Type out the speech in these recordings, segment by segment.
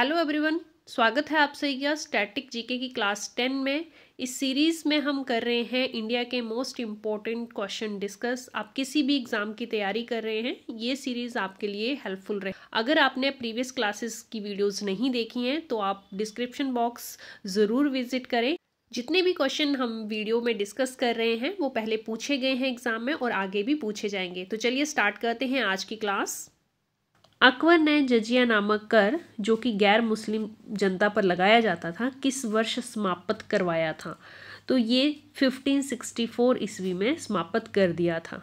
hello everyone स्वागत है आप सही का स्टैटिक जीके की क्लास टेन में इस सीरीज़ में हम कर रहे हैं इंडिया के मोस्ट इम्पॉर्टेंट क्वेश्चन डिस्कस आप किसी भी एग्ज़ाम की तैयारी कर रहे हैं ये सीरीज़ आपके लिए हेल्पफुल रहे अगर आपने प्रीवियस क्लासेस की वीडियोस नहीं देखी हैं तो आप डिस्क्रिप्शन बॉक्स ज़रूर विजिट करें जितने भी क्वेश्चन हम वीडियो में डिस्कस कर रहे हैं वो पहले पूछे गए हैं एग्ज़ाम में और आगे भी पूछे जाएंगे तो चलिए स्टार्ट करते हैं आज की क्लास अकबर ने जजिया नामक कर जो कि गैर मुस्लिम जनता पर लगाया जाता था किस वर्ष समाप्त करवाया था तो ये 1564 ईस्वी में समाप्त कर दिया था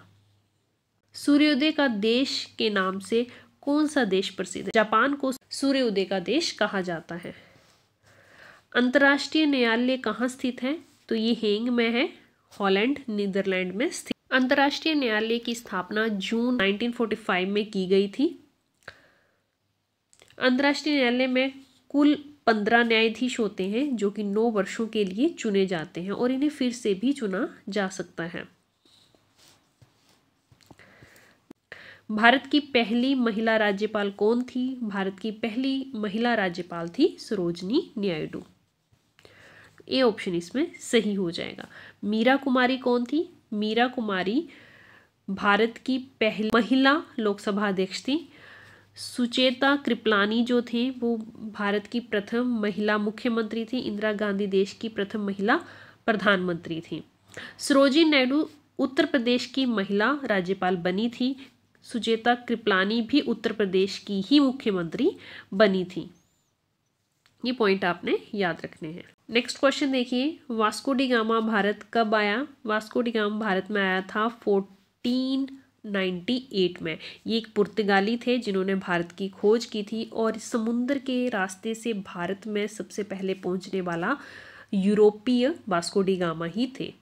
सूर्योदय का देश के नाम से कौन सा देश प्रसिद्ध है जापान को सूर्योदय का देश कहा जाता है अंतर्राष्ट्रीय न्यायालय कहाँ स्थित है तो ये हेंग में है हॉलैंड नीदरलैंड में स्थित अंतर्राष्ट्रीय न्यायालय की स्थापना जून 1945 में की गई थी अंतर्राष्ट्रीय न्यायालय में कुल पंद्रह न्यायाधीश होते हैं जो कि नौ वर्षों के लिए चुने जाते हैं और इन्हें फिर से भी चुना जा सकता है भारत की पहली महिला राज्यपाल कौन थी भारत की पहली महिला राज्यपाल थी सरोजनी नायडू ए ऑप्शन इसमें सही हो जाएगा मीरा कुमारी कौन थी मीरा कुमारी भारत की पहली महिला लोकसभा अध्यक्ष थी सुचेता कृपलानी जो थे वो भारत की प्रथम महिला मुख्यमंत्री थी इंदिरा गांधी देश की प्रथम महिला प्रधानमंत्री थी सरोजी नायडू उत्तर प्रदेश की महिला राज्यपाल बनी थी सुचेता कृपलानी भी उत्तर प्रदेश की ही मुख्यमंत्री बनी थी ये पॉइंट आपने याद रखने हैं नेक्स्ट क्वेश्चन देखिए वास्को डिगामा भारत कब आया वास्को डिगामा भारत में आया था फोर्टीन 1898 में ये एक पुर्तगाली थे जिन्होंने भारत की खोज की थी और समुद्र के रास्ते से भारत में सबसे पहले पहुंचने वाला यूरोपीय बास्कोडिगामा ही थे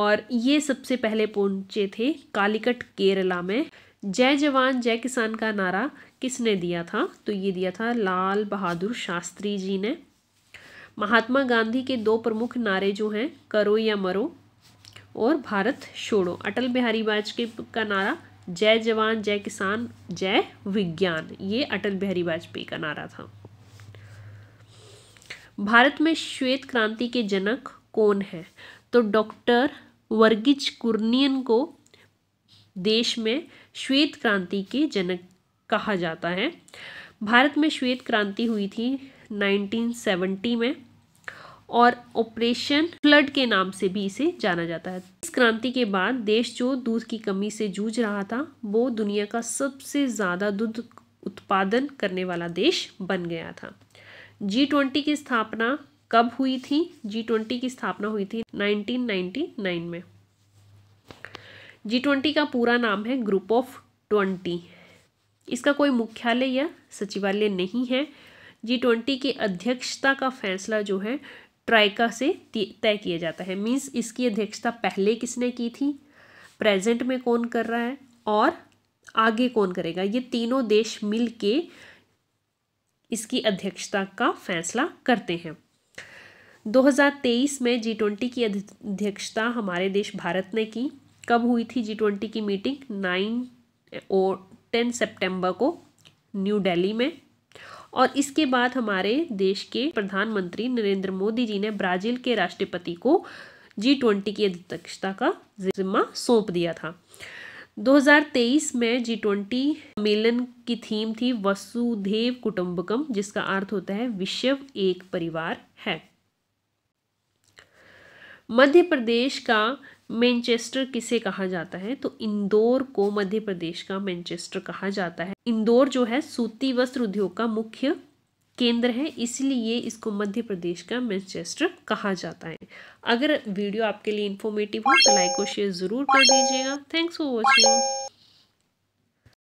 और ये सबसे पहले पहुंचे थे कालीकट केरला में जय जवान जय किसान का नारा किसने दिया था तो ये दिया था लाल बहादुर शास्त्री जी ने महात्मा गांधी के दो प्रमुख नारे जो हैं करो या मरो और भारत छोड़ो अटल बिहारी वाजपेयी का नारा जय जवान जय किसान जय विज्ञान ये अटल बिहारी वाजपेयी का नारा था भारत में श्वेत क्रांति के जनक कौन है तो डॉक्टर वर्गीज कुर्नियन को देश में श्वेत क्रांति के जनक कहा जाता है भारत में श्वेत क्रांति हुई थी 1970 में और ऑपरेशन फ्लड के नाम से भी इसे जाना जाता है इस क्रांति के बाद देश जो दूध की कमी से जूझ रहा था वो दुनिया का सबसे ज़्यादा दूध उत्पादन करने वाला देश बन गया था जी ट्वेंटी की स्थापना कब हुई थी जी ट्वेंटी की स्थापना हुई थी 1999 में जी ट्वेंटी का पूरा नाम है ग्रुप ऑफ ट्वेंटी इसका कोई मुख्यालय या सचिवालय नहीं है जी ट्वेंटी की अध्यक्षता का फैसला जो है ट्राइका से तय किया जाता है मीन्स इसकी अध्यक्षता पहले किसने की थी प्रेजेंट में कौन कर रहा है और आगे कौन करेगा ये तीनों देश मिल के इसकी अध्यक्षता का फैसला करते हैं 2023 में जी ट्वेंटी की अध्यक्षता हमारे देश भारत ने की कब हुई थी जी ट्वेंटी की मीटिंग नाइन और टेन सेप्टेम्बर को न्यू दिल्ली में और इसके बाद हमारे देश के प्रधानमंत्री नरेंद्र मोदी जी ने ब्राज़ील के राष्ट्रपति को जी ट्वेंटी की अध्यक्षता का जिम्मा सौंप दिया था 2023 में जी ट्वेंटी सम्मेलन की थीम थी वसुधेव कुटुंबकम जिसका अर्थ होता है विश्व एक परिवार है मध्य प्रदेश का मैनचेस्टर किसे कहा जाता है तो इंदौर को मध्य प्रदेश का मैनचेस्टर कहा जाता है इंदौर जो है सूती वस्त्र उद्योग का मुख्य केंद्र है इसलिए इसको मध्य प्रदेश का मैनचेस्टर कहा जाता है अगर वीडियो आपके लिए इन्फॉर्मेटिव हो तो लाइक और शेयर ज़रूर कर दीजिएगा थैंक्स फॉर वॉचिंग